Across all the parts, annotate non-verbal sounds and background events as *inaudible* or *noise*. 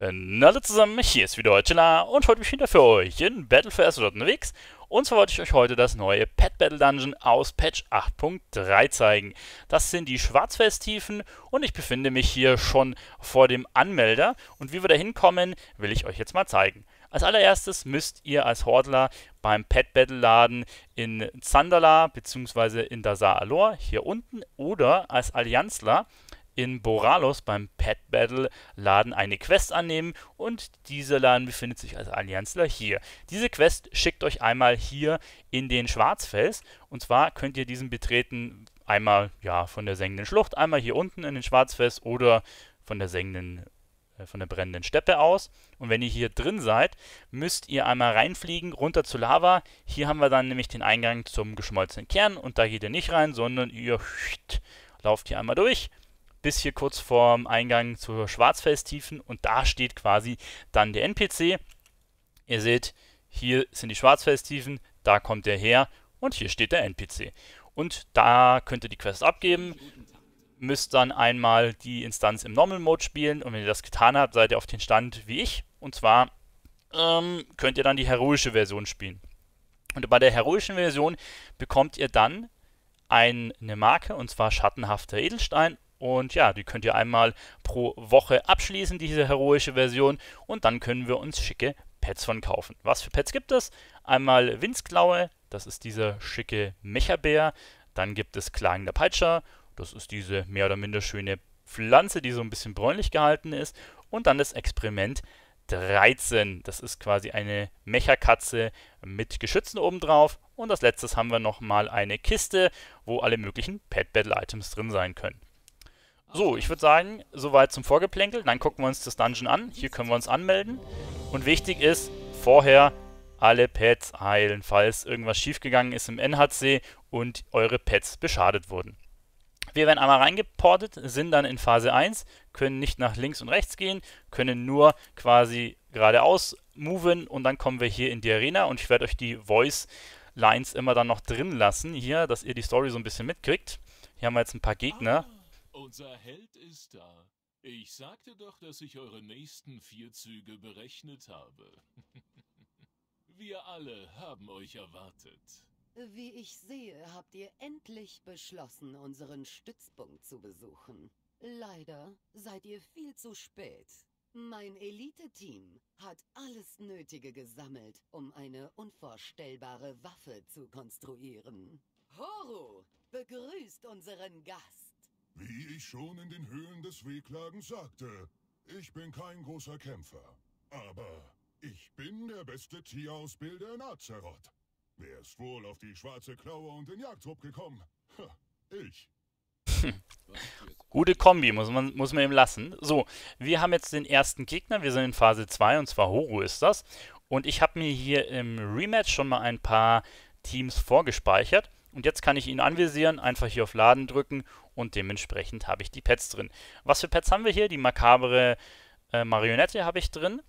Hallo zusammen, hier ist wieder Chilla und heute bin ich wieder für euch in Battle for Azeroth unterwegs. Und zwar wollte ich euch heute das neue Pet Battle Dungeon aus Patch 8.3 zeigen. Das sind die Schwarzfelstiefen und ich befinde mich hier schon vor dem Anmelder. Und wie wir da hinkommen, will ich euch jetzt mal zeigen. Als allererstes müsst ihr als Hordler beim Pet Battle Laden in Zandala bzw. in Dazar Alor hier unten oder als Allianzler in Boralos beim Pet Battle Laden eine Quest annehmen und dieser Laden befindet sich als Allianzler hier. Diese Quest schickt euch einmal hier in den Schwarzfels und zwar könnt ihr diesen betreten einmal ja von der sengenden Schlucht, einmal hier unten in den Schwarzfels oder von der sengenden äh, von der brennenden Steppe aus. Und wenn ihr hier drin seid, müsst ihr einmal reinfliegen, runter zu Lava. Hier haben wir dann nämlich den Eingang zum geschmolzenen Kern und da geht ihr nicht rein, sondern ihr lauft hier einmal durch bis hier kurz vorm Eingang zur Schwarzfelstiefen und da steht quasi dann der NPC. Ihr seht, hier sind die Schwarzfelstiefen, da kommt er her und hier steht der NPC. Und da könnt ihr die Quest abgeben, müsst dann einmal die Instanz im Normal Mode spielen und wenn ihr das getan habt, seid ihr auf den Stand wie ich und zwar ähm, könnt ihr dann die heroische Version spielen. Und bei der heroischen Version bekommt ihr dann eine Marke, und zwar schattenhafter Edelstein und ja, die könnt ihr einmal pro Woche abschließen, diese heroische Version. Und dann können wir uns schicke Pets von kaufen. Was für Pets gibt es? Einmal Winzklaue, das ist dieser schicke Mecherbär. Dann gibt es Klagender Peitscher, das ist diese mehr oder minder schöne Pflanze, die so ein bisschen bräunlich gehalten ist. Und dann das Experiment 13. Das ist quasi eine mecha mit Geschützen obendrauf. Und als letztes haben wir nochmal eine Kiste, wo alle möglichen Pet Battle Items drin sein können. So, ich würde sagen, soweit zum Vorgeplänkel. Dann gucken wir uns das Dungeon an. Hier können wir uns anmelden. Und wichtig ist, vorher alle Pets heilen, falls irgendwas schiefgegangen ist im NHC und eure Pets beschadet wurden. Wir werden einmal reingeportet, sind dann in Phase 1, können nicht nach links und rechts gehen, können nur quasi geradeaus moven und dann kommen wir hier in die Arena und ich werde euch die Voice Lines immer dann noch drin lassen hier, dass ihr die Story so ein bisschen mitkriegt. Hier haben wir jetzt ein paar Gegner. Unser Held ist da. Ich sagte doch, dass ich eure nächsten vier Züge berechnet habe. *laughs* Wir alle haben euch erwartet. Wie ich sehe, habt ihr endlich beschlossen, unseren Stützpunkt zu besuchen. Leider seid ihr viel zu spät. Mein Elite-Team hat alles Nötige gesammelt, um eine unvorstellbare Waffe zu konstruieren. Horu begrüßt unseren Gast. Wie ich schon in den Höhlen des Wehklagen sagte, ich bin kein großer Kämpfer. Aber ich bin der beste Tierausbilder in Azeroth. Wer ist wohl auf die schwarze Klaue und den Jagdtrupp gekommen? Ha, ich. *laughs* Gute Kombi, muss man, muss man eben lassen. So, wir haben jetzt den ersten Gegner, wir sind in Phase 2 und zwar Horu ist das. Und ich habe mir hier im Rematch schon mal ein paar Teams vorgespeichert. Und jetzt kann ich ihn anvisieren, einfach hier auf Laden drücken und dementsprechend habe ich die Pets drin. Was für Pets haben wir hier? Die makabere äh, Marionette habe ich drin.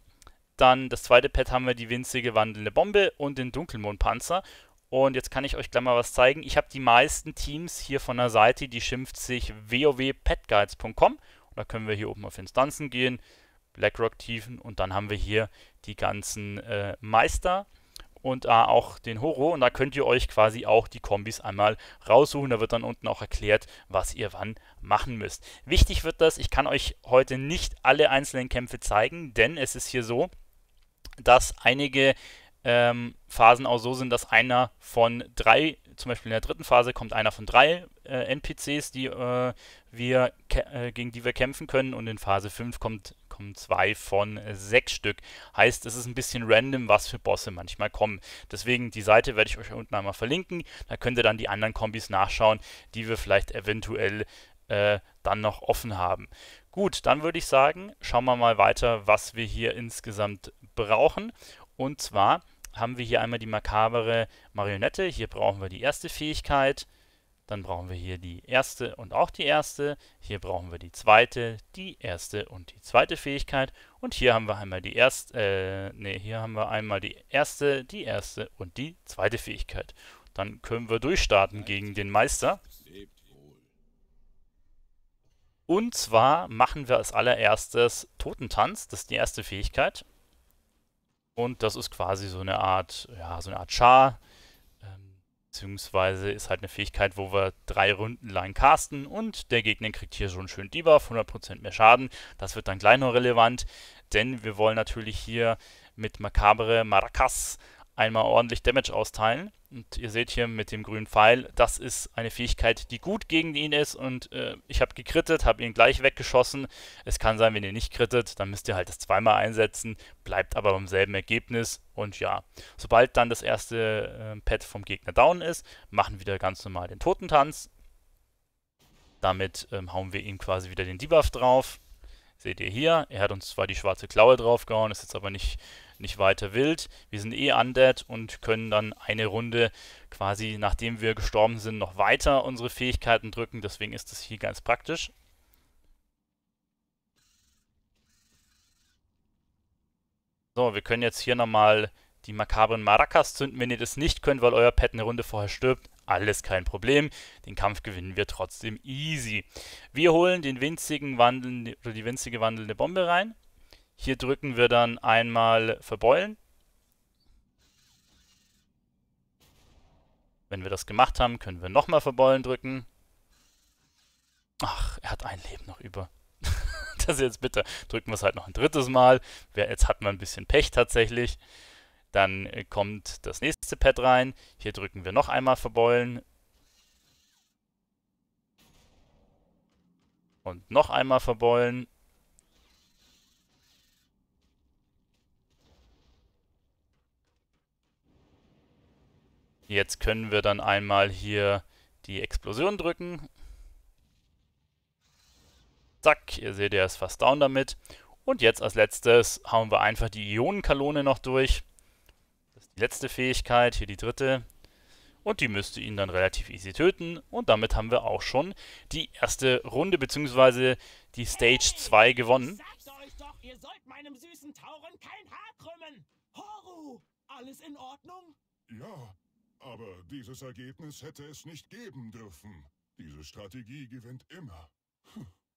Dann das zweite Pad haben wir die winzige wandelnde Bombe und den Dunkelmondpanzer. Und jetzt kann ich euch gleich mal was zeigen. Ich habe die meisten Teams hier von der Seite, die schimpft sich wowpetguides.com. da können wir hier oben auf Instanzen gehen, BlackRock tiefen und dann haben wir hier die ganzen äh, Meister und äh, auch den Horo. Und da könnt ihr euch quasi auch die Kombis einmal raussuchen. Da wird dann unten auch erklärt, was ihr wann machen müsst. Wichtig wird das, ich kann euch heute nicht alle einzelnen Kämpfe zeigen, denn es ist hier so, dass einige ähm, Phasen auch so sind, dass einer von drei, zum Beispiel in der dritten Phase kommt einer von drei äh, NPCs, die äh, wir äh, gegen die wir kämpfen können, und in Phase 5 kommt, kommen zwei von äh, sechs Stück. Heißt, es ist ein bisschen random, was für Bosse manchmal kommen. Deswegen die Seite werde ich euch unten einmal verlinken. Da könnt ihr dann die anderen Kombis nachschauen, die wir vielleicht eventuell äh, dann noch offen haben. Gut, dann würde ich sagen, schauen wir mal weiter, was wir hier insgesamt brauchen. Und zwar haben wir hier einmal die makabere Marionette. Hier brauchen wir die erste Fähigkeit. Dann brauchen wir hier die erste und auch die erste. Hier brauchen wir die zweite, die erste und die zweite Fähigkeit. Und hier haben wir einmal die erste, äh, nee, hier haben wir einmal die erste, die erste und die zweite Fähigkeit. Dann können wir durchstarten gegen den Meister. Und zwar machen wir als allererstes Totentanz, das ist die erste Fähigkeit. Und das ist quasi so eine Art, ja, so eine Art Char, ähm, beziehungsweise ist halt eine Fähigkeit, wo wir drei Runden lang casten und der Gegner kriegt hier so einen schönen Debuff, 100% mehr Schaden. Das wird dann gleich noch relevant, denn wir wollen natürlich hier mit Makabre Maracas einmal ordentlich Damage austeilen. Und ihr seht hier mit dem grünen Pfeil, das ist eine Fähigkeit, die gut gegen ihn ist. Und äh, ich habe gekrittet, habe ihn gleich weggeschossen. Es kann sein, wenn ihr nicht krittet, dann müsst ihr halt das zweimal einsetzen, bleibt aber beim selben Ergebnis. Und ja, sobald dann das erste äh, Pad vom Gegner down ist, machen wir wieder ganz normal den Totentanz. Damit ähm, hauen wir ihm quasi wieder den Debuff drauf. Seht ihr hier, er hat uns zwar die schwarze Klaue draufgehauen, ist jetzt aber nicht nicht weiter wild. Wir sind eh undead und können dann eine Runde quasi, nachdem wir gestorben sind, noch weiter unsere Fähigkeiten drücken. Deswegen ist das hier ganz praktisch. So, wir können jetzt hier nochmal die makabren Maracas zünden. Wenn ihr das nicht könnt, weil euer Pet eine Runde vorher stirbt, alles kein Problem. Den Kampf gewinnen wir trotzdem easy. Wir holen den winzigen Wandeln, oder die winzige wandelnde Bombe rein. Hier drücken wir dann einmal verbeulen. Wenn wir das gemacht haben, können wir nochmal verbeulen drücken. Ach, er hat ein Leben noch über. *laughs* das ist jetzt bitter. Drücken wir es halt noch ein drittes Mal. Jetzt hat man ein bisschen Pech tatsächlich. Dann äh, kommt das nächste Pad rein. Hier drücken wir noch einmal verbeulen. Und noch einmal verbeulen. Jetzt können wir dann einmal hier die Explosion drücken. Zack, ihr seht, er ist fast down damit. Und jetzt als letztes hauen wir einfach die Ionenkalone noch durch. Das ist die letzte Fähigkeit, hier die dritte. Und die müsste ihn dann relativ easy töten. Und damit haben wir auch schon die erste Runde bzw. die Stage 2 hey, gewonnen. euch doch, ihr sollt meinem süßen Tauren kein Haar krümmen. Horu, alles in Ordnung? Ja, aber dieses Ergebnis hätte es nicht geben dürfen. Diese Strategie gewinnt immer.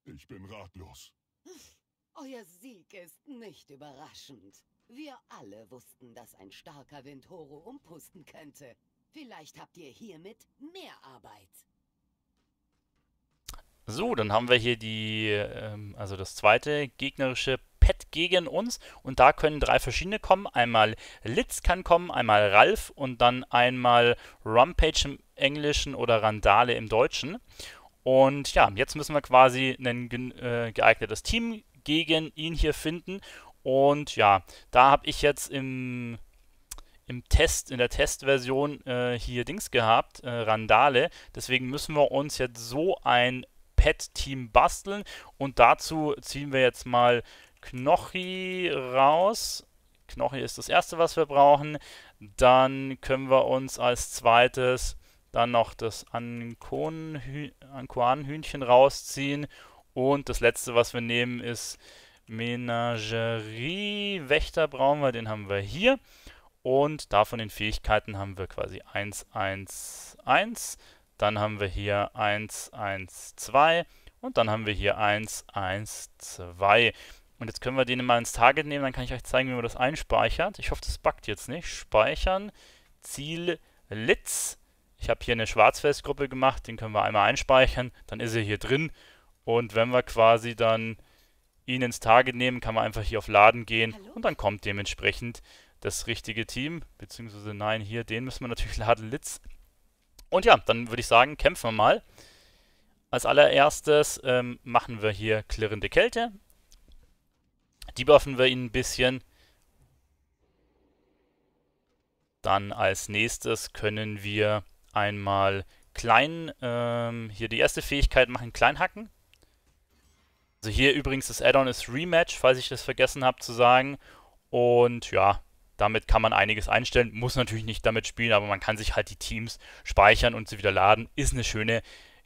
Ich bin ratlos. Euer Sieg ist nicht überraschend. Wir alle wussten, dass ein starker Wind Horo umpusten könnte. Vielleicht habt ihr hiermit mehr Arbeit. So, dann haben wir hier die, ähm, also das zweite gegnerische gegen uns und da können drei verschiedene kommen. Einmal Litz kann kommen, einmal Ralf und dann einmal Rampage im Englischen oder Randale im Deutschen. Und ja, jetzt müssen wir quasi ein äh, geeignetes Team gegen ihn hier finden. Und ja, da habe ich jetzt im im Test, in der Testversion äh, hier Dings gehabt, äh, Randale. Deswegen müssen wir uns jetzt so ein Pet-Team basteln und dazu ziehen wir jetzt mal Knochi raus. Knochi ist das erste, was wir brauchen. Dann können wir uns als zweites dann noch das Ankoan-Hühnchen rausziehen. Und das letzte, was wir nehmen, ist Menagerie-Wächter brauchen wir. Den haben wir hier. Und da von den Fähigkeiten haben wir quasi 1, 1, 1. Dann haben wir hier 1, 1, 2. Und dann haben wir hier 1, 1, 2. Und jetzt können wir den mal ins Target nehmen, dann kann ich euch zeigen, wie man das einspeichert. Ich hoffe, das buggt jetzt nicht. Speichern, Ziel, Litz. Ich habe hier eine Schwarzfestgruppe gemacht, den können wir einmal einspeichern, dann ist er hier drin. Und wenn wir quasi dann ihn ins Target nehmen, kann man einfach hier auf Laden gehen Hallo? und dann kommt dementsprechend das richtige Team. Beziehungsweise nein, hier, den müssen wir natürlich *laughs* laden, Litz. Und ja, dann würde ich sagen, kämpfen wir mal. Als allererstes ähm, machen wir hier klirrende Kälte. Debuffen wir ihn ein bisschen. Dann als nächstes können wir einmal klein, ähm, hier die erste Fähigkeit machen, klein hacken. Also hier übrigens das Add-on ist Rematch, falls ich das vergessen habe zu sagen. Und ja, damit kann man einiges einstellen. Muss natürlich nicht damit spielen, aber man kann sich halt die Teams speichern und sie wieder laden. Ist eine schöne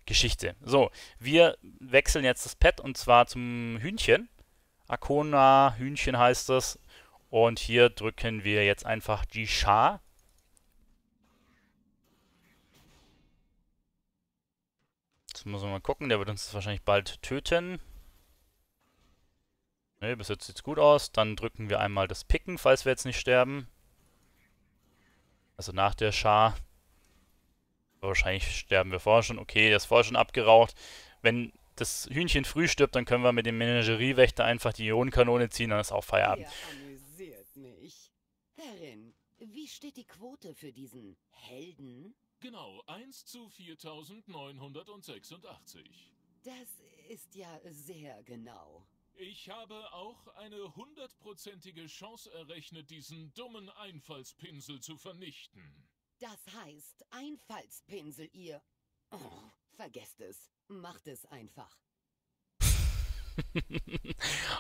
Geschichte. So, wir wechseln jetzt das Pad und zwar zum Hühnchen. Akona Hühnchen heißt es. Und hier drücken wir jetzt einfach die Schar. Jetzt müssen wir mal gucken, der wird uns wahrscheinlich bald töten. Ne, bis jetzt sieht es gut aus. Dann drücken wir einmal das Picken, falls wir jetzt nicht sterben. Also nach der Schar. Wahrscheinlich sterben wir vorher schon. Okay, der ist vorher schon abgeraucht. Wenn das Hühnchen früh stirbt, dann können wir mit dem Menageriewächter einfach die Ionenkanone ziehen, dann ist auch Feierabend. Amüsiert mich. Herrin, wie steht die Quote für diesen Helden? Genau, 1 zu 4986. Das ist ja sehr genau. Ich habe auch eine hundertprozentige Chance errechnet, diesen dummen Einfallspinsel zu vernichten. Das heißt, Einfallspinsel, ihr... Oh, vergesst es. Macht es einfach. *laughs*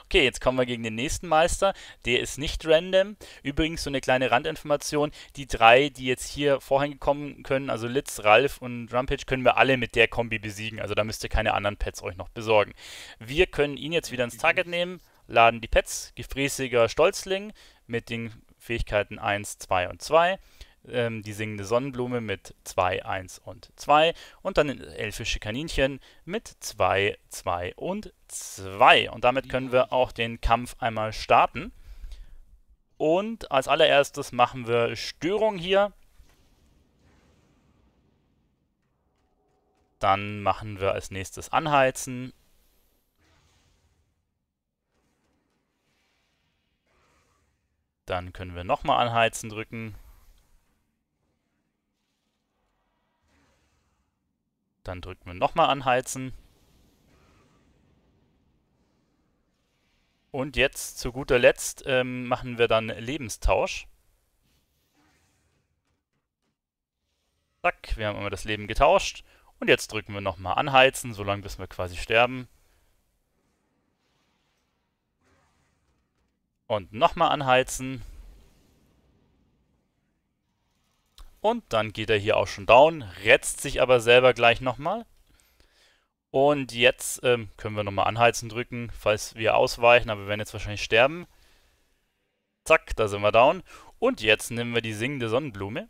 okay, jetzt kommen wir gegen den nächsten Meister. Der ist nicht random. Übrigens so eine kleine Randinformation. Die drei, die jetzt hier vorhin gekommen können, also Litz, Ralf und Rumpage, können wir alle mit der Kombi besiegen. Also da müsst ihr keine anderen Pets euch noch besorgen. Wir können ihn jetzt wieder ins Target nehmen, laden die Pets, gefräßiger Stolzling mit den Fähigkeiten 1, 2 und 2 ähm, die singende Sonnenblume mit 2, 1 und 2 und dann elfische Kaninchen mit 2, 2 und 2. Und damit können wir auch den Kampf einmal starten. Und als allererstes machen wir Störung hier. Dann machen wir als nächstes Anheizen. Dann können wir nochmal Anheizen drücken. Dann drücken wir nochmal anheizen. Und jetzt zu guter Letzt ähm, machen wir dann Lebenstausch. Zack, wir haben immer das Leben getauscht. Und jetzt drücken wir nochmal anheizen, solange bis wir quasi sterben. Und nochmal anheizen. Und dann geht er hier auch schon down, retzt sich aber selber gleich nochmal. Und jetzt ähm, können wir nochmal anheizen drücken, falls wir ausweichen, aber wir werden jetzt wahrscheinlich sterben. Zack, da sind wir down. Und jetzt nehmen wir die singende Sonnenblume.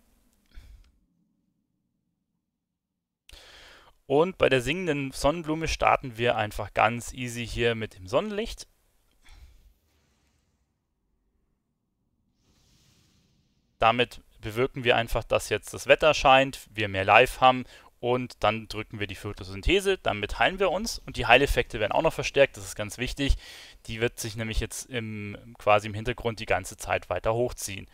Und bei der singenden Sonnenblume starten wir einfach ganz easy hier mit dem Sonnenlicht. Damit bewirken wir einfach, dass jetzt das Wetter scheint, wir mehr Live haben und dann drücken wir die Photosynthese, damit heilen wir uns und die Heileffekte werden auch noch verstärkt, das ist ganz wichtig. Die wird sich nämlich jetzt im, quasi im Hintergrund die ganze Zeit weiter hochziehen.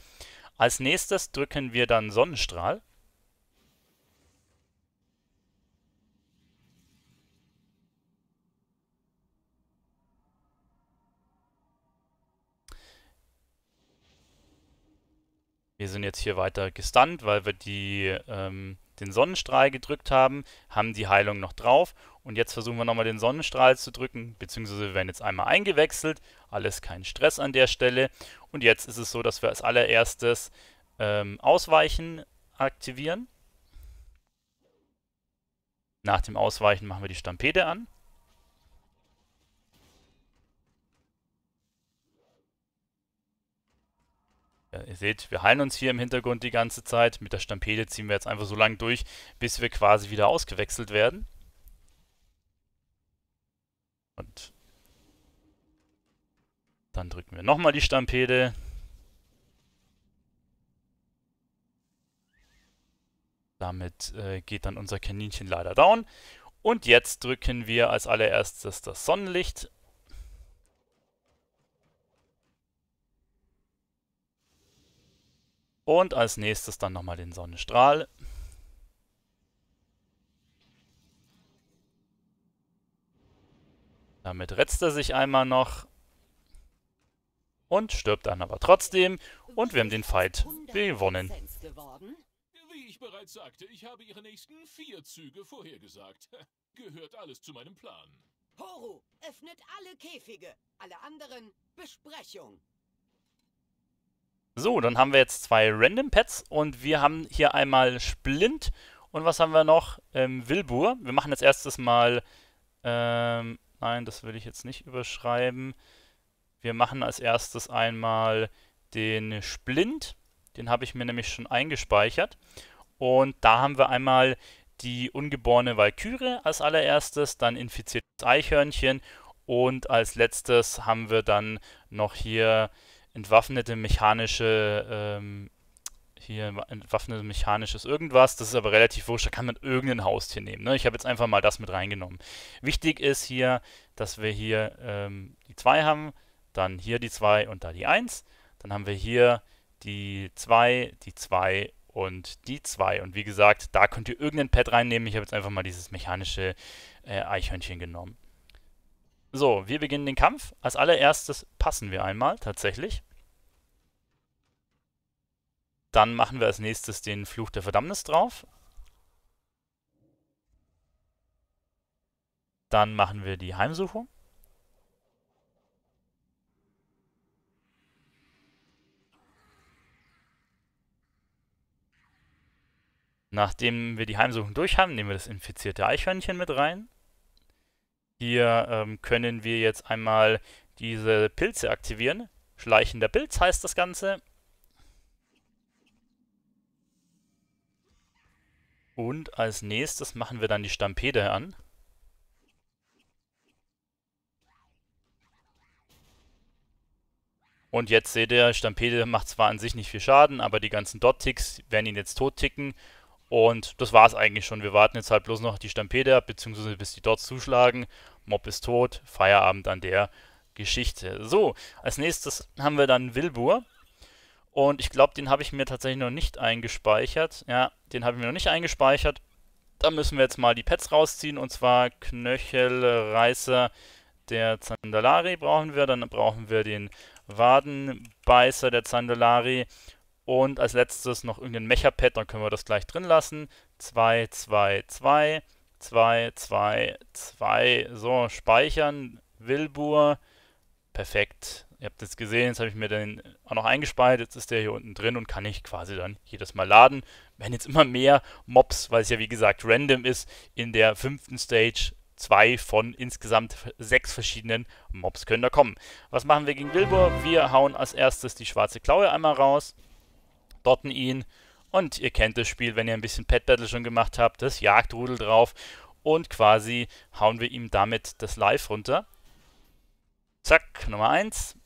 Als nächstes drücken wir dann Sonnenstrahl wir sind jetzt hier weiter gestunt, weil wir die, ähm, den Sonnenstrahl gedrückt haben, haben die Heilung noch drauf und jetzt versuchen wir nochmal den Sonnenstrahl zu drücken, beziehungsweise wir werden jetzt einmal eingewechselt, alles kein Stress an der Stelle und jetzt ist es so, dass wir als allererstes ähm, Ausweichen aktivieren. Nach dem Ausweichen machen wir die Stampede an. Ja, äh, ihr seht, wir heilen uns hier im Hintergrund die ganze Zeit. Mit der Stampede ziehen wir jetzt einfach so lange durch, bis wir quasi wieder ausgewechselt werden. Und dann drücken wir nochmal die Stampede. Damit äh, geht dann unser Kaninchen leider down. Und jetzt drücken wir als allererstes das Sonnenlicht Und als nächstes dann nochmal den Sonnenstrahl. Damit retzt er sich einmal noch. Und stirbt dann aber trotzdem. Und wir haben den Fight gewonnen. Wie ich bereits sagte, ich habe ihre nächsten vier Züge vorhergesagt. *laughs* Gehört alles zu meinem Plan. Horu, öffnet alle Käfige. Alle anderen, Besprechung. So, dann haben wir jetzt zwei Random Pets und wir haben hier einmal Splint und was haben wir noch? Ähm, Wilbur. Wir machen jetzt erstes mal, ähm, nein, das will ich jetzt nicht überschreiben. Wir machen als erstes einmal den Splint. Den habe ich mir nämlich schon eingespeichert. Und da haben wir einmal die ungeborene Valkyrie als allererstes, dann infiziertes Eichhörnchen und als letztes haben wir dann noch hier entwaffnete mechanische ähm, hier entwaffnetes mechanisches irgendwas. Das ist aber relativ wurscht, da kann man irgendein Haustier nehmen. Ne? Ich habe jetzt einfach mal das mit reingenommen. Wichtig ist hier, dass wir hier ähm, die 2 haben, dann hier die 2 und da die 1. Dann haben wir hier die 2, die 2 und die 2. Und wie gesagt, da könnt ihr irgendein Pad reinnehmen. Ich habe jetzt einfach mal dieses mechanische äh, Eichhörnchen genommen. So, wir beginnen den Kampf. Als allererstes passen wir einmal, tatsächlich. Dann machen wir als nächstes den Fluch der Verdammnis drauf. Dann machen wir die Heimsuchung. Nachdem wir die Heimsuchung durch haben, nehmen wir das infizierte Eichhörnchen mit rein. Hier ähm, können wir jetzt einmal diese Pilze aktivieren. Schleichender Pilz heißt das Ganze. Und als nächstes machen wir dann die Stampede an. Und jetzt seht ihr, Stampede macht zwar an sich nicht viel Schaden, aber die ganzen Dot-Ticks werden ihn jetzt tot ticken. Und das war es eigentlich schon. Wir warten jetzt halt bloß noch die Stampede ab, beziehungsweise bis die Dots zuschlagen. Mob ist tot, Feierabend an der Geschichte. So, als nächstes haben wir dann Wilbur. Und ich glaube, den habe ich mir tatsächlich noch nicht eingespeichert. Ja, den habe ich mir noch nicht eingespeichert. Da müssen wir jetzt mal die Pets rausziehen. Und zwar Knöchelreißer der Zandalari brauchen wir. Dann brauchen wir den Wadenbeißer der Zandalari. Und als letztes noch irgendein Mecha-Pad. Dann können wir das gleich drin lassen. 2, 2, 2. 2, 2, 2. So, speichern. Wilbur. Perfekt. Ihr habt es gesehen, jetzt habe ich mir den auch noch eingespeichert. Jetzt ist der hier unten drin und kann ich quasi dann jedes Mal laden. Wenn jetzt immer mehr Mobs, weil es ja wie gesagt random ist, in der fünften Stage zwei von insgesamt sechs verschiedenen Mobs können da kommen. Was machen wir gegen Wilbur? Wir hauen als erstes die schwarze Klaue einmal raus, dotten ihn, und ihr kennt das Spiel, wenn ihr ein bisschen Pet Battle schon gemacht habt, das Jagdrudel drauf und quasi hauen wir ihm damit das Live runter. Zack, Nummer 1.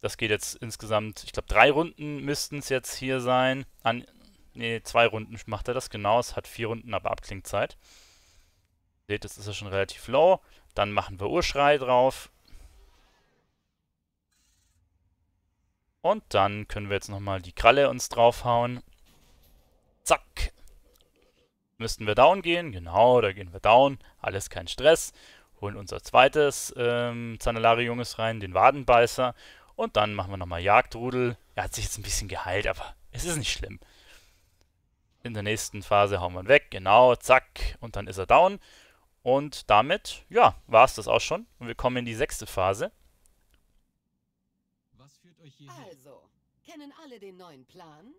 Das geht jetzt insgesamt, ich glaube, drei Runden müssten es jetzt hier sein. An, nee, zwei Runden macht er das, genau. Es hat vier Runden, aber Abklingzeit. Seht, jetzt ist er schon relativ low. Dann machen wir Urschrei drauf. Und dann können wir jetzt nochmal die Kralle uns draufhauen. Zack. Müssten wir down gehen. Genau, da gehen wir down. Alles kein Stress. Holen unser zweites ähm, Zanellari-Junges rein, den Wadenbeißer. Und dann machen wir nochmal Jagdrudel. Er hat sich jetzt ein bisschen geheilt, aber es ist nicht schlimm. In der nächsten Phase hauen wir ihn weg. Genau, zack. Und dann ist er down. Und damit, ja, war es das auch schon. Und wir kommen in die sechste Phase. Was führt euch hier Also, kennen alle den neuen Plan?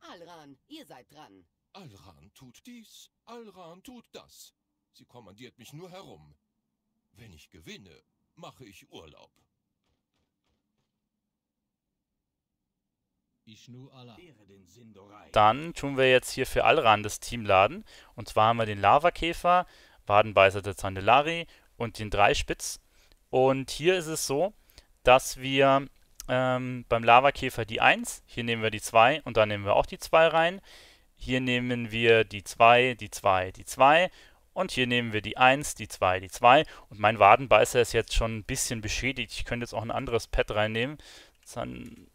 Alran, ihr seid dran. Alran tut dies, Alran tut das. Sie kommandiert mich nur herum. Wenn ich gewinne, mache ich Urlaub. Dann tun wir jetzt hier für Alran das Team laden. Und zwar haben wir den Lavakäfer, Wadenbeißer der Zandelari und den Dreispitz. Und hier ist es so, dass wir ähm, beim Lavakäfer die 1, hier nehmen wir die 2 und da nehmen wir auch die 2 rein. Hier nehmen wir die 2, die 2, die 2 und hier nehmen wir die 1, die 2, die 2 und mein Wadenbeißer ist jetzt schon ein bisschen beschädigt. Ich könnte jetzt auch ein anderes Pad reinnehmen. Zan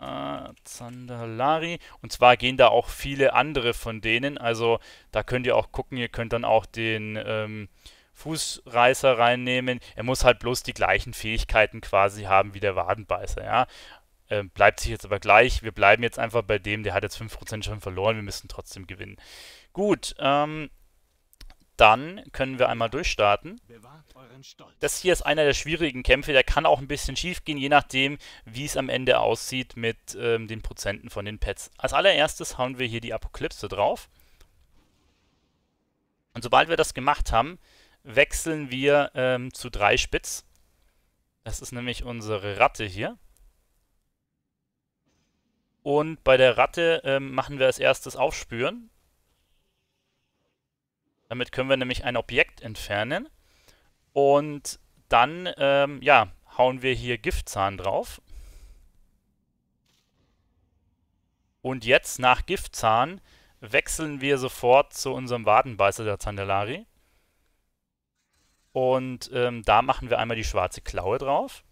äh, Zandalari. Und zwar gehen da auch viele andere von denen. Also da könnt ihr auch gucken, ihr könnt dann auch den... Ähm, Fußreißer reinnehmen. Er muss halt bloß die gleichen Fähigkeiten quasi haben wie der Wadenbeißer, ja. Äh, bleibt sich jetzt aber gleich. Wir bleiben jetzt einfach bei dem, der hat jetzt 5% schon verloren, wir müssen trotzdem gewinnen. Gut, ähm, dann können wir einmal durchstarten. Das hier ist einer der schwierigen Kämpfe, der kann auch ein bisschen schief gehen, je nachdem, wie es am Ende aussieht mit ähm, den Prozenten von den Pets. Als allererstes hauen wir hier die Apokalypse drauf. Und sobald wir das gemacht haben, wechseln wir ähm, zu 3 Spitz. Das ist nämlich unsere Ratte hier. Und bei der Ratte ähm, machen wir als erstes Aufspüren. Damit können wir nämlich ein Objekt entfernen. Und dann, ähm, ja, hauen wir hier Giftzahn drauf. Und jetzt nach Giftzahn wechseln wir sofort zu unserem Wadenbeißer der Zandelari. Und ähm, da machen wir einmal die schwarze Klaue drauf.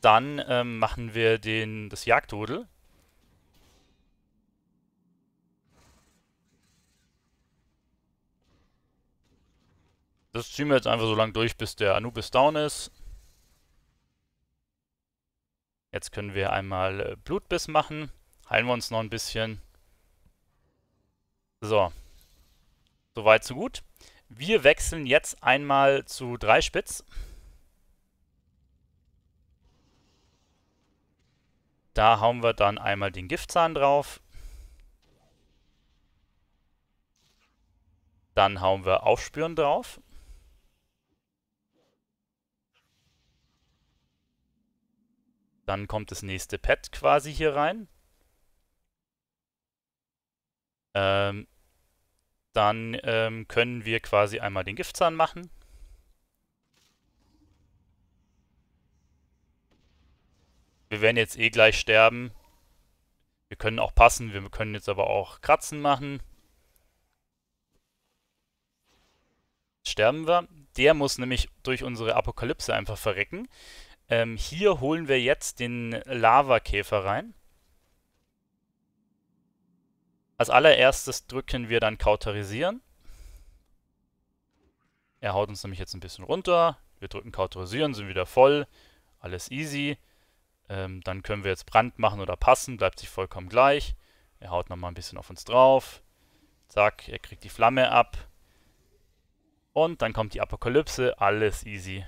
Dann ähm, machen wir den, das Jagdrudel. Das ziehen wir jetzt einfach so lang durch, bis der Anubis down ist. Jetzt können wir einmal äh, Blutbiss machen. Heilen wir uns noch ein bisschen. So, Soweit, so gut. Wir wechseln jetzt einmal zu Dreispitz. Da hauen wir dann einmal den Giftzahn drauf. Dann hauen wir Aufspüren drauf. Dann kommt das nächste Pad quasi hier rein. Ähm, dann ähm, können wir quasi einmal den Giftzahn machen. Wir werden jetzt eh gleich sterben. Wir können auch passen, wir können jetzt aber auch Kratzen machen. Jetzt sterben wir. Der muss nämlich durch unsere Apokalypse einfach verrecken. Ähm, hier holen wir jetzt den Lavakäfer rein. Als allererstes drücken wir dann Kautarisieren. Er haut uns nämlich jetzt ein bisschen runter. Wir drücken Kautarisieren, sind wieder voll. Alles easy. Ähm, dann können wir jetzt Brand machen oder passen. Bleibt sich vollkommen gleich. Er haut nochmal ein bisschen auf uns drauf. Zack, er kriegt die Flamme ab. Und dann kommt die Apokalypse. Alles easy.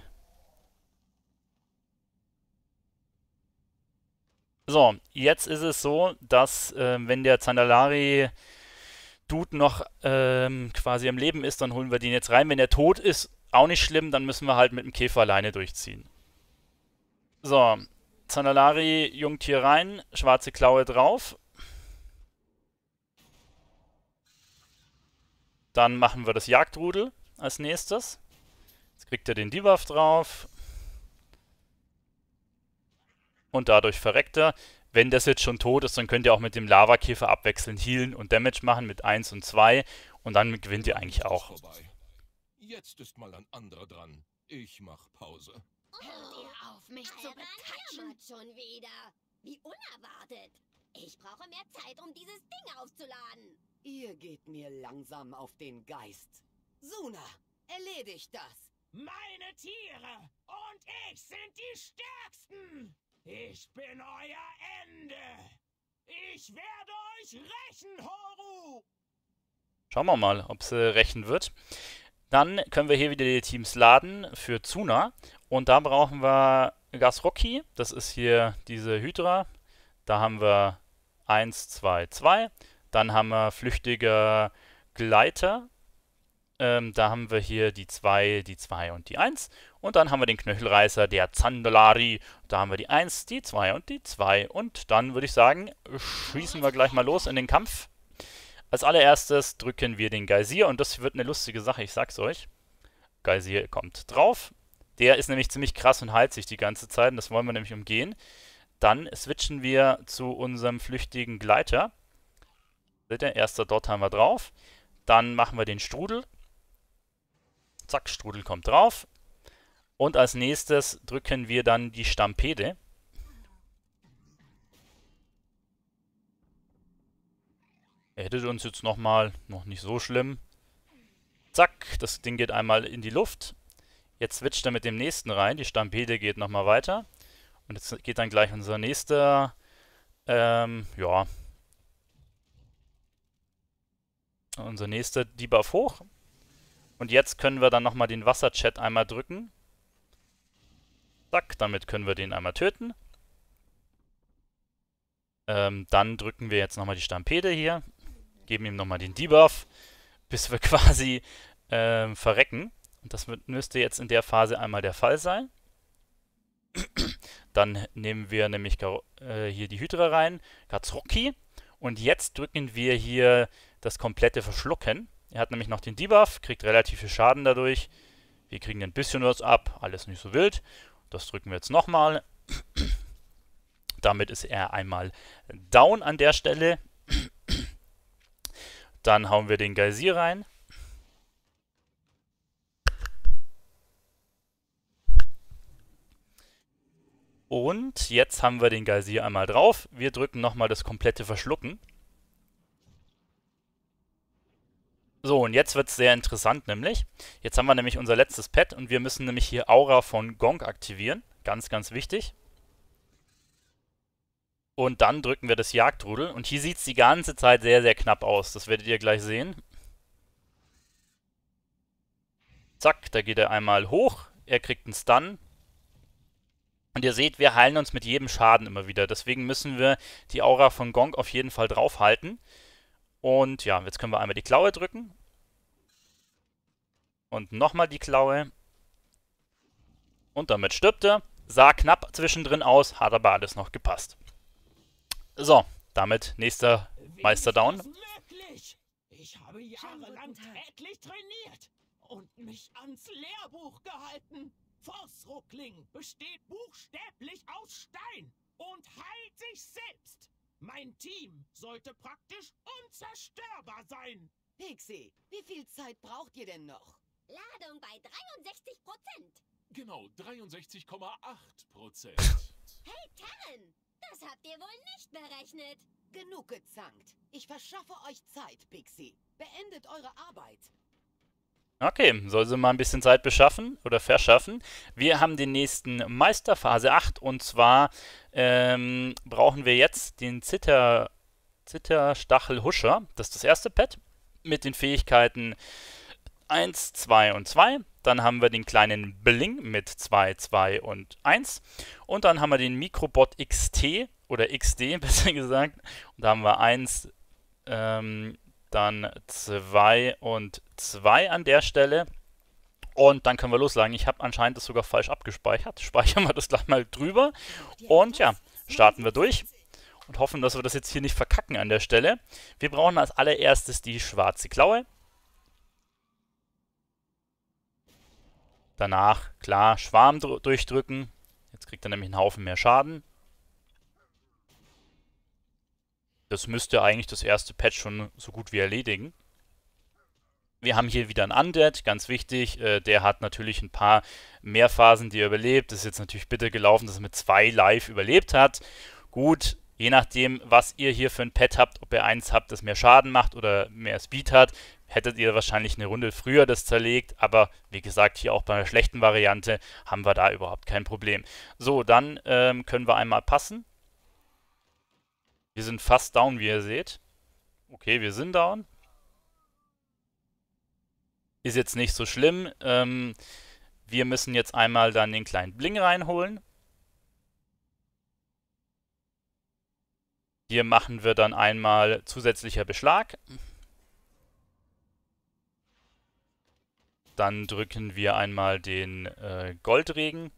So, jetzt ist es so, dass äh, wenn der Zandalari Dude noch ähm, quasi am Leben ist, dann holen wir den jetzt rein. Wenn er tot ist, auch nicht schlimm, dann müssen wir halt mit dem Käfer alleine durchziehen. So, Zanalari, Jungtier rein, schwarze Klaue drauf. Dann machen wir das Jagdrudel als nächstes. Jetzt kriegt er den Debuff drauf und dadurch verreckt er. Wenn das jetzt schon tot ist, dann könnt ihr auch mit dem Lavakäfer abwechselnd healen und Damage machen mit 1 und 2 und dann gewinnt ihr eigentlich auch. Jetzt ist mal ein anderer dran. Ich mach Pause. Oh, dir auf, mich zu betatschen. schon wieder. Wie unerwartet. Ich brauche mehr Zeit, um dieses Ding aufzuladen. Ihr geht mir langsam auf den Geist. Suna, erledigt das. Meine Tiere und ich sind die Stärksten. Ich bin euer Ende. Ich werde euch rächen, Horu. Schauen wir mal, ob sie äh, rächen wird. Dann können wir hier wieder die Teams laden für Zuna. Und da brauchen wir Gasroki. Das ist hier diese Hydra. Da haben wir 1, 2, 2. Dann haben wir flüchtige Gleiter ähm, da haben wir hier die 2, die 2 und die 1. Und dann haben wir den Knöchelreißer, der Zandolari. Da haben wir die 1, die 2 und die 2. Und dann würde ich sagen, schießen wir gleich mal los in den Kampf. Als allererstes drücken wir den Geysir und das wird eine lustige Sache, ich sag's euch. Geysir kommt drauf. Der ist nämlich ziemlich krass und heilt sich die ganze Zeit und das wollen wir nämlich umgehen. Dann switchen wir zu unserem flüchtigen Gleiter. Der erste dort haben wir drauf. Dann machen wir den Strudel. Zack, Strudel kommt drauf. Und als nächstes drücken wir dann die Stampede. Er hättet uns jetzt nochmal, noch nicht so schlimm. Zack, das Ding geht einmal in die Luft. Jetzt switcht er mit dem nächsten rein. Die Stampede geht nochmal weiter. Und jetzt geht dann gleich unser nächster, ähm, ja. Unser nächster Debuff hoch. Und jetzt können wir dann nochmal den Wasserchat einmal drücken. Zack, damit können wir den einmal töten. Ähm, dann drücken wir jetzt nochmal die Stampede hier, geben ihm nochmal den Debuff, bis wir *laughs* quasi ähm, verrecken. Und das müsste jetzt in der Phase einmal der Fall sein. *clears throat* Dann nehmen wir nämlich äh, hier die Hydra rein, Gazrocki. Und jetzt drücken wir hier das komplette Verschlucken. Er hat nämlich noch den Debuff, kriegt relativ viel Schaden dadurch. Wir kriegen ein bisschen was ab, alles nicht so wild. Das drücken wir jetzt nochmal. *coughs* Damit ist er einmal down an der Stelle. *coughs* Dann hauen wir den Geysir rein. Und jetzt haben wir den Geysir einmal drauf. Wir drücken nochmal das komplette Verschlucken. So, und jetzt wird es sehr interessant nämlich. Jetzt haben wir nämlich unser letztes Pad und wir müssen nämlich hier Aura von Gong aktivieren. Ganz, ganz wichtig. Und dann drücken wir das Jagdrudel. Und hier sieht es die ganze Zeit sehr, sehr knapp aus. Das werdet ihr gleich sehen. Zack, da geht er einmal hoch. Er kriegt einen Stun. Und ihr seht, wir heilen uns mit jedem Schaden immer wieder. Deswegen müssen wir die Aura von Gong auf jeden Fall draufhalten. halten. Und ja, jetzt können wir einmal die Klaue drücken. Und nochmal die Klaue. Und damit stirbt er. Sah knapp zwischendrin aus, hat aber alles noch gepasst. So, damit nächster Meister down. Ich habe jahrelang täglich trainiert und mich ans Lehrbuch gehalten. Forstruckling besteht buchstäblich aus Stein und heilt sich selbst. Mein Team sollte praktisch unzerstörbar sein. Pixie, wie viel Zeit braucht ihr denn noch? Ladung bei 63 Prozent. Genau, 63,8 Prozent. Hey, Karen, das habt ihr wohl nicht berechnet. Genug gezankt. Ich verschaffe euch Zeit, Pixie. Beendet eure Arbeit. Okay, soll sie mal ein bisschen Zeit beschaffen oder verschaffen. Wir haben den nächsten Meister, Phase 8, und zwar ähm, brauchen wir jetzt den Zitter, Zitterstachel Das ist das erste Pad mit den Fähigkeiten 1, 2 und 2. Dann haben wir den kleinen Bling mit 2, 2 und 1. Und dann haben wir den Mikrobot XT oder XD *laughs* besser gesagt. Und da haben wir 1, ähm, dann 2 und 2 an der Stelle. Und dann können wir loslegen. Ich habe anscheinend das sogar falsch abgespeichert. *laughs* Speichern wir das gleich mal drüber. Und ja, starten wir durch. Und hoffen, dass wir das jetzt hier nicht verkacken an der Stelle. Wir brauchen als allererstes die schwarze Klaue. Danach, klar, Schwarm durchdrücken. Jetzt kriegt er nämlich einen Haufen mehr Schaden. Das müsste eigentlich das erste Patch schon so gut wie erledigen. Wir haben hier wieder einen Undead, ganz wichtig. Äh, der hat natürlich ein paar mehr Phasen, die er überlebt. Das ist jetzt natürlich bitter gelaufen, dass er mit zwei live überlebt hat. Gut, je nachdem, was ihr hier für ein Pet habt, ob ihr eins habt, das mehr Schaden macht oder mehr Speed hat, hättet ihr wahrscheinlich eine Runde früher das zerlegt. Aber wie gesagt, hier auch bei einer schlechten Variante haben wir da überhaupt kein Problem. So, dann ähm, können wir einmal passen. Wir sind fast down, wie ihr seht. Okay, wir sind down. Ist jetzt nicht so schlimm. Ähm, wir müssen jetzt einmal dann den kleinen Bling reinholen. Hier machen wir dann einmal zusätzlicher Beschlag. Dann drücken wir einmal den äh, Goldregen.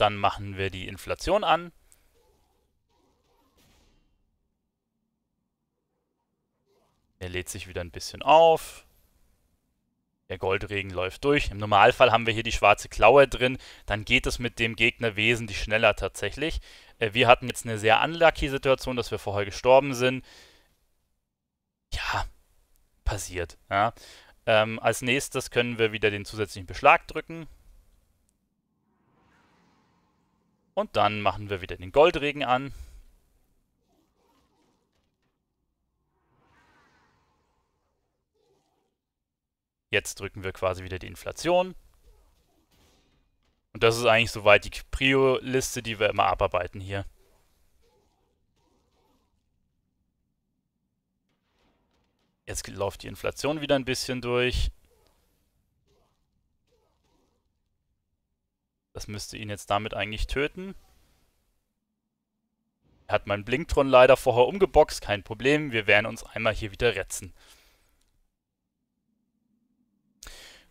Dann machen wir die Inflation an. Er lädt sich wieder ein bisschen auf. Der Goldregen läuft durch. Im Normalfall haben wir hier die schwarze Klaue drin. Dann geht es mit dem Gegner wesentlich schneller tatsächlich. Äh, wir hatten jetzt eine sehr unlucky Situation, dass wir vorher gestorben sind. Ja, passiert. Ja. Ähm, als nächstes können wir wieder den zusätzlichen Beschlag drücken. Und dann machen wir wieder den Goldregen an. Jetzt drücken wir quasi wieder die Inflation. Und das ist eigentlich soweit die Prio-Liste, die wir immer abarbeiten hier. Jetzt läuft die Inflation wieder ein bisschen durch. Das müsste ihn jetzt damit eigentlich töten. Er hat meinen Blinktron leider vorher umgeboxt, kein Problem. Wir werden uns einmal hier wieder retzen.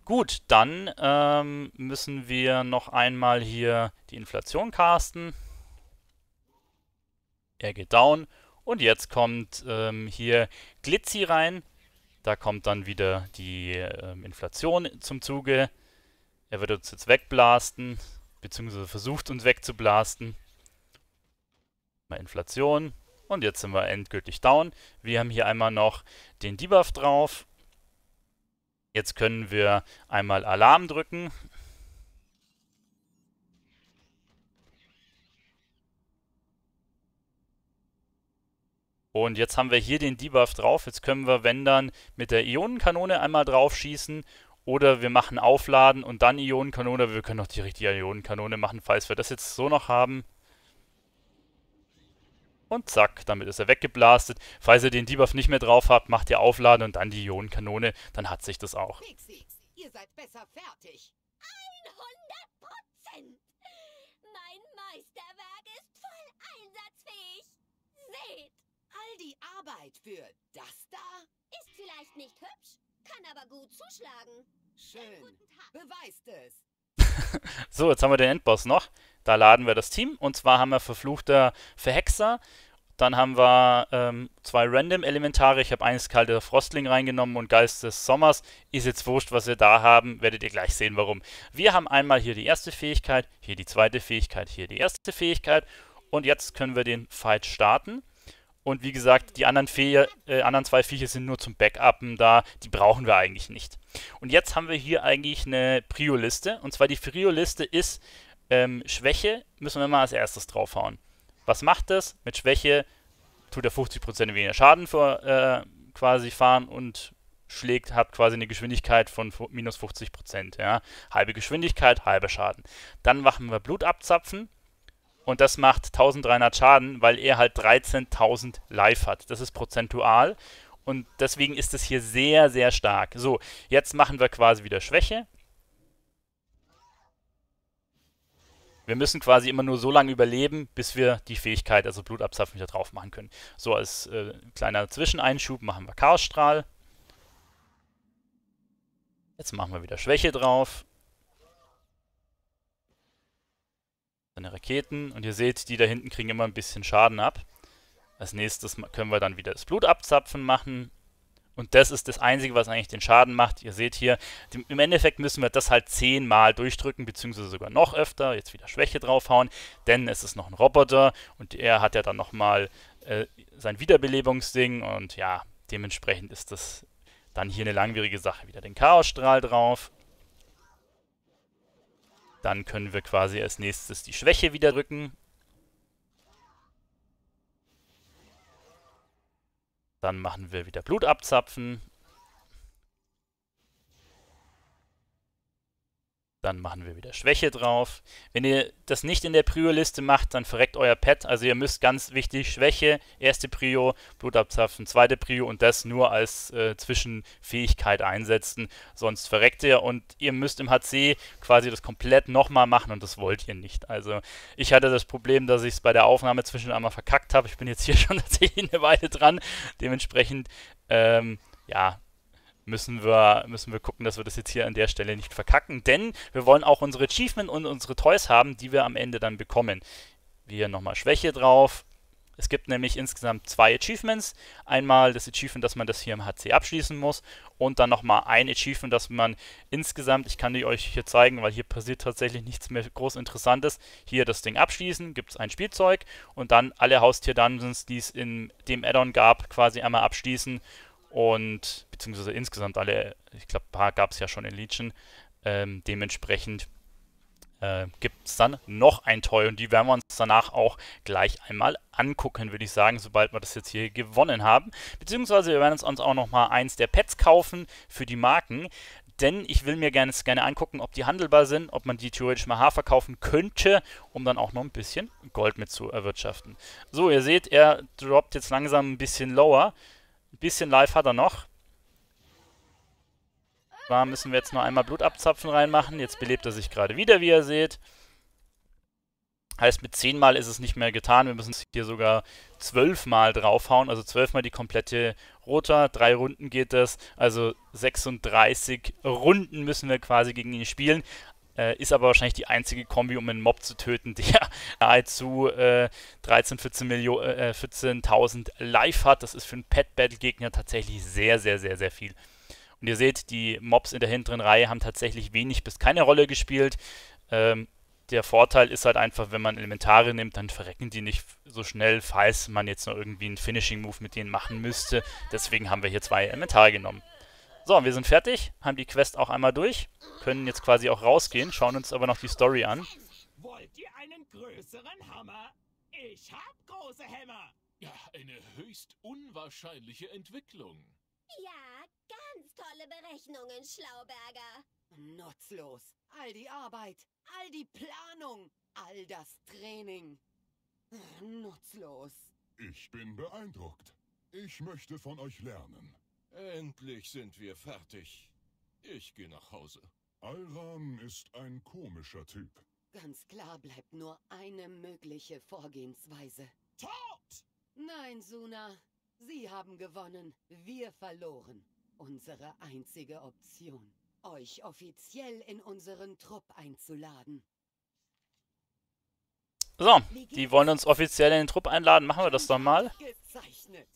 Gut, dann ähm, müssen wir noch einmal hier die Inflation casten. Er geht down. Und jetzt kommt ähm, hier Glitzy rein. Da kommt dann wieder die ähm, Inflation zum Zuge. Er wird uns jetzt wegblasten beziehungsweise versucht uns wegzublasten. Mal Inflation. Und jetzt sind wir endgültig down. Wir haben hier einmal noch den Debuff drauf. Jetzt können wir einmal Alarm drücken. Und jetzt haben wir hier den Debuff drauf. Jetzt können wir, wenn dann, mit der Ionenkanone einmal drauf schießen oder wir machen Aufladen und dann Ionenkanone. wir können noch die richtige Ionenkanone machen, falls wir das jetzt so noch haben. Und zack, damit ist er weggeblastet. Falls ihr den Debuff nicht mehr drauf habt, macht ihr Aufladen und dann die Ionenkanone. Dann hat sich das auch. Nixi, ihr seid besser fertig. 100 Mein Meisterwerk ist voll einsatzfähig. Seht! All die Arbeit für das da? Ist vielleicht nicht hübsch, kann aber gut zuschlagen. Schön. Beweist es. *laughs* so, jetzt haben wir den Endboss noch. Da laden wir das Team. Und zwar haben wir verfluchter Verhexer. Dann haben wir ähm, zwei Random-Elementare. Ich habe eines kalter Frostling reingenommen und Geist des Sommers. Ist jetzt wurscht, was wir da haben. Werdet ihr gleich sehen, warum. Wir haben einmal hier die erste Fähigkeit, hier die zweite Fähigkeit, hier die erste Fähigkeit. Und jetzt können wir den Fight starten. Und wie gesagt, die anderen, Viecher, äh, anderen zwei Viecher sind nur zum Backuppen da. Die brauchen wir eigentlich nicht. Und jetzt haben wir hier eigentlich eine Prio-Liste. Und zwar die Prio-Liste ist ähm, Schwäche, müssen wir mal als erstes draufhauen. Was macht das? Mit Schwäche tut er 50% weniger Schaden für, äh, quasi fahren und schlägt, hat quasi eine Geschwindigkeit von minus 50%. Ja? Halbe Geschwindigkeit, halber Schaden. Dann machen wir Blutabzapfen und das macht 1300 Schaden, weil er halt 13.000 Life hat. Das ist prozentual und deswegen ist es hier sehr, sehr stark. So, jetzt machen wir quasi wieder Schwäche. Wir müssen quasi immer nur so lange überleben, bis wir die Fähigkeit, also Blutabzapfen, wieder drauf machen können. So, als äh, kleiner Zwischeneinschub machen wir Chaosstrahl. Jetzt machen wir wieder Schwäche drauf. seine Raketen. Und ihr seht, die da hinten kriegen immer ein bisschen Schaden ab. Als nächstes können wir dann wieder das Blut abzapfen machen. Und das ist das Einzige, was eigentlich den Schaden macht. Ihr seht hier, im Endeffekt müssen wir das halt zehnmal durchdrücken, beziehungsweise sogar noch öfter. Jetzt wieder Schwäche draufhauen, denn es ist noch ein Roboter und er hat ja dann nochmal äh, sein Wiederbelebungsding. Und ja, dementsprechend ist das dann hier eine langwierige Sache. Wieder den Chaosstrahl drauf dann können wir quasi als nächstes die Schwäche wieder drücken. Dann machen wir wieder Blut abzapfen. Dann machen wir wieder Schwäche drauf. Wenn ihr das nicht in der Prio-Liste macht, dann verreckt euer Pad. Also ihr müsst ganz wichtig Schwäche, erste Prio, Blutabzapfen, zweite Prio und das nur als äh, Zwischenfähigkeit einsetzen. Sonst verreckt ihr und ihr müsst im HC quasi das komplett nochmal machen und das wollt ihr nicht. Also ich hatte das Problem, dass ich es bei der Aufnahme zwischen einmal verkackt habe. Ich bin jetzt hier *laughs* schon tatsächlich eine Weile dran. Dementsprechend, ähm, ja, müssen wir, müssen wir gucken, dass wir das jetzt hier an der Stelle nicht verkacken, denn wir wollen auch unsere Achievement und unsere Toys haben, die wir am Ende dann bekommen. Wir nochmal Schwäche drauf. Es gibt nämlich insgesamt zwei Achievements. Einmal das Achievement, dass man das hier im HC abschließen muss und dann nochmal ein Achievement, dass man insgesamt, ich kann die euch hier zeigen, weil hier passiert tatsächlich nichts mehr groß Interessantes, hier das Ding abschließen, gibt es ein Spielzeug und dann alle Haustier-Dungeons, die es in dem Addon gab, quasi einmal abschließen und beziehungsweise insgesamt alle, ich glaube, ein paar gab es ja schon in Legion. Ähm, dementsprechend äh, gibt es dann noch ein Toy und die werden wir uns danach auch gleich einmal angucken, würde ich sagen, sobald wir das jetzt hier gewonnen haben. Beziehungsweise wir werden uns auch nochmal eins der Pets kaufen für die Marken, denn ich will mir gerne, gerne angucken, ob die handelbar sind, ob man die theoretisch mal Haar verkaufen könnte, um dann auch noch ein bisschen Gold mit zu erwirtschaften. So, ihr seht, er droppt jetzt langsam ein bisschen lower. Ein bisschen Life hat er noch. Da müssen wir jetzt noch einmal Blutabzapfen reinmachen. Jetzt belebt er sich gerade wieder, wie ihr seht. Heißt, mit 10 Mal ist es nicht mehr getan. Wir müssen es hier sogar 12 Mal draufhauen. Also 12 Mal die komplette Rota. Drei Runden geht das. Also 36 Runden müssen wir quasi gegen ihn spielen. Äh, ist aber wahrscheinlich die einzige Kombi, um einen Mob zu töten, *laughs* der nahezu äh, 13, 14 äh, 14.000 äh, Life hat. Das ist für einen Pet-Battle-Gegner tatsächlich sehr, sehr, sehr, sehr viel. Und ihr seht, die Mobs in der hinteren Reihe haben tatsächlich wenig bis keine Rolle gespielt. Ähm, der Vorteil ist halt einfach, wenn man Elementare nimmt, dann verrecken die nicht so schnell, falls man jetzt noch irgendwie einen Finishing-Move mit denen machen müsste. Deswegen haben wir hier zwei Elementare genommen. So, wir sind fertig, haben die Quest auch einmal durch, können jetzt quasi auch rausgehen, schauen uns aber noch die Story an. Wollt ihr einen größeren Hammer? Ich hab große Hämmer. Ja, eine höchst unwahrscheinliche Entwicklung. Ja, ganz tolle Berechnungen, Schlauberger. Nutzlos. All die Arbeit, all die Planung, all das Training. Nutzlos. Ich bin beeindruckt. Ich möchte von euch lernen. Endlich sind wir fertig. Ich gehe nach Hause. Alram ist ein komischer Typ. Ganz klar bleibt nur eine mögliche Vorgehensweise. Tod! Nein, Suna. Sie haben gewonnen, wir verloren. Unsere einzige Option. Euch offiziell in unseren Trupp einzuladen. So, die wollen uns offiziell in den Trupp einladen. Machen wir das doch mal. Gezeichnet.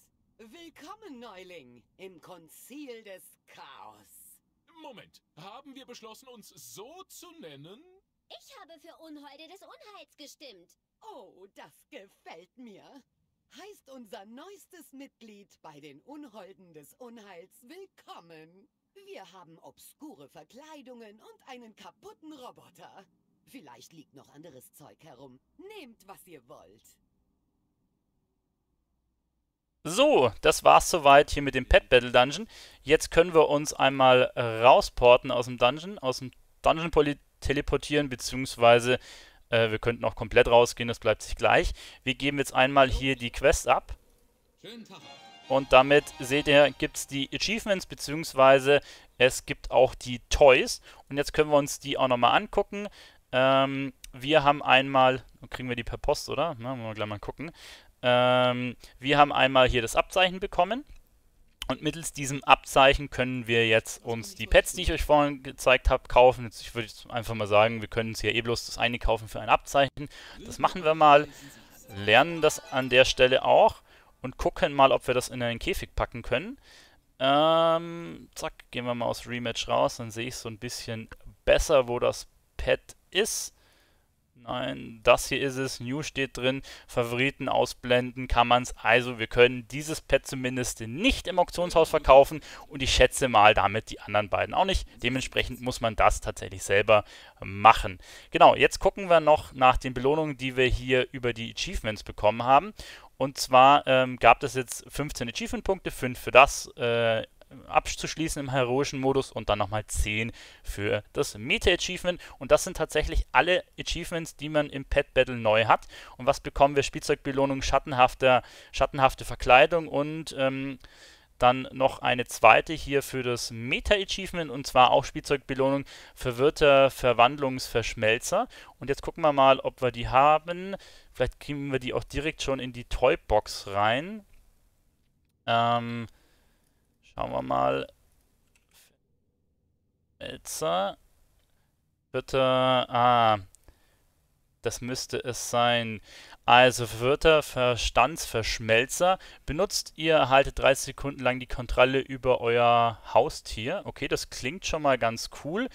Willkommen, Neuling, im Konzil des Chaos. Moment, haben wir beschlossen, uns so zu nennen? Ich habe für Unholde des Unheils gestimmt. Oh, das gefällt mir. Heißt unser neuestes Mitglied bei den Unholden des Unheils willkommen. Wir haben obskure Verkleidungen und einen kaputten Roboter. Vielleicht liegt noch anderes Zeug herum. Nehmt, was ihr wollt. So, das war's soweit hier mit dem Pet Battle Dungeon. Jetzt können wir uns einmal rausporten aus dem Dungeon, aus dem Dungeon teleportieren, beziehungsweise äh, wir könnten auch komplett rausgehen, das bleibt sich gleich. Wir geben jetzt einmal hier die Quest ab. Schönen Tag. Und damit seht ihr, gibt es die Achievements, beziehungsweise es gibt auch die Toys. Und jetzt können wir uns die auch nochmal angucken. Ähm, wir haben einmal, kriegen wir die per Post, oder? Na, wollen wir gleich mal gucken. Ähm, wir haben einmal hier das Abzeichen bekommen. Und mittels diesem Abzeichen können wir jetzt uns die Pets, die ich euch vorhin gezeigt habe, kaufen. Jetzt, ich würde einfach mal sagen, wir können uns hier eh bloß das eine kaufen für ein Abzeichen. Das machen wir mal. Lernen das an der Stelle auch. Und gucken mal, ob wir das in einen Käfig packen können. Ähm, zack, gehen wir mal aus Rematch raus. Dann sehe ich so ein bisschen besser, wo das Pet ist. Nein, das hier ist es. New steht drin. Favoriten ausblenden kann man es. Also wir können dieses Pad zumindest nicht im Auktionshaus verkaufen und ich schätze mal damit die anderen beiden auch nicht. Dementsprechend muss man das tatsächlich selber machen. Genau, jetzt gucken wir noch nach den Belohnungen, die wir hier über die Achievements bekommen haben. Und zwar ähm, gab es jetzt 15 Achievement-Punkte, 5 für das äh, abzuschließen im heroischen Modus und dann nochmal 10 für das Meta-Achievement. Und das sind tatsächlich alle Achievements, die man im Pet Battle neu hat. Und was bekommen wir? Spielzeugbelohnung, schattenhafte, schattenhafte Verkleidung und ähm, dann noch eine zweite hier für das Meta-Achievement und zwar auch Spielzeugbelohnung verwirrter Verwandlungsverschmelzer. Und jetzt gucken wir mal, ob wir die haben. Vielleicht kriegen wir die auch direkt schon in die Toybox rein. Ähm, Schauen wir mal. Elzer. Bitte. Ah. Das müsste es sein. Also Wörter Verstandsverschmelzer. Benutzt ihr, erhaltet 30 Sekunden lang die Kontrolle über euer Haustier. Okay, das klingt schon mal ganz cool.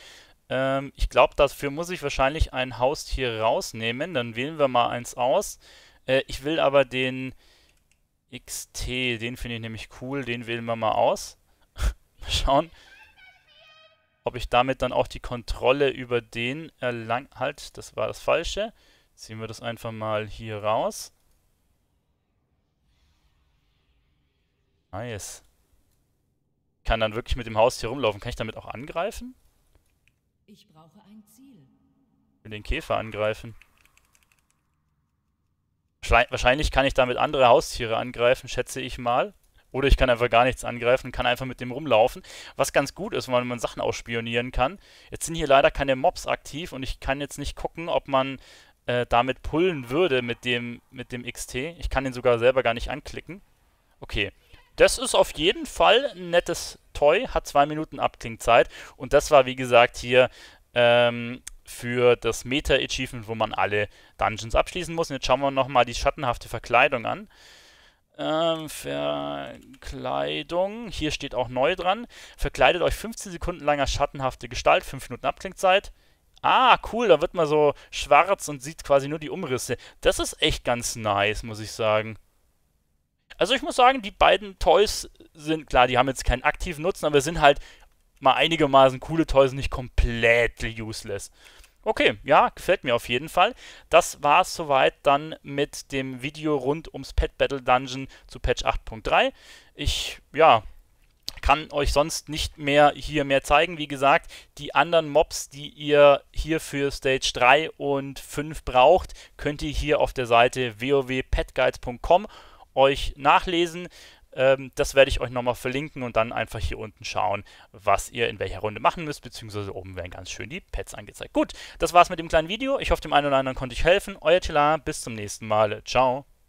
Ähm, ich glaube, dafür muss ich wahrscheinlich ein Haustier rausnehmen. Dann wählen wir mal eins aus. Äh, ich will aber den XT, den finde ich nämlich cool, den wählen wir mal aus. *laughs* mal schauen, ob ich damit dann auch die Kontrolle über den erlang... Halt, das war das Falsche. Ziehen wir das einfach mal hier raus. Nice. Ich Kann dann wirklich mit dem Haustier rumlaufen. Kann ich damit auch angreifen? Ich brauche ein Ziel. Ich will den Käfer angreifen wahrscheinlich kann ich damit andere Haustiere angreifen, schätze ich mal. Oder ich kann einfach gar nichts angreifen, kann einfach mit dem rumlaufen. Was ganz gut ist, weil man Sachen ausspionieren kann. Jetzt sind hier leider keine Mobs aktiv und ich kann jetzt nicht gucken, ob man äh, damit pullen würde mit dem, mit dem XT. Ich kann den sogar selber gar nicht anklicken. Okay. Das ist auf jeden Fall ein nettes Toy, hat zwei Minuten Abklingzeit. Und das war, wie gesagt, hier ähm, für das Meta-Achievement, wo man alle Dungeons abschließen muss. Und jetzt schauen wir nochmal die schattenhafte Verkleidung an. Ähm, Verkleidung, hier steht auch neu dran. Verkleidet euch 15 Sekunden langer schattenhafte Gestalt, 5 Minuten Abklingzeit. Ah, cool, da wird man so schwarz und sieht quasi nur die Umrisse. Das ist echt ganz nice, muss ich sagen. Also ich muss sagen, die beiden Toys sind, klar, die haben jetzt keinen aktiven Nutzen, aber sind halt mal einigermaßen coole Toys, nicht komplett useless. Okay, ja, gefällt mir auf jeden Fall. Das war es soweit dann mit dem Video rund ums Pet Battle Dungeon zu Patch 8.3. Ich, ja, kann euch sonst nicht mehr hier mehr zeigen. Wie gesagt, die anderen Mobs, die ihr hier für Stage 3 und 5 braucht, könnt ihr hier auf der Seite www.petguides.com euch nachlesen. Ähm, das werde ich euch nochmal verlinken und dann einfach hier unten schauen, was ihr in welcher Runde machen müsst, beziehungsweise oben werden ganz schön die Pets angezeigt. Gut, das war's mit dem kleinen Video. Ich hoffe, dem einen oder anderen konnte ich helfen. Euer Tila, bis zum nächsten Mal. Ciao.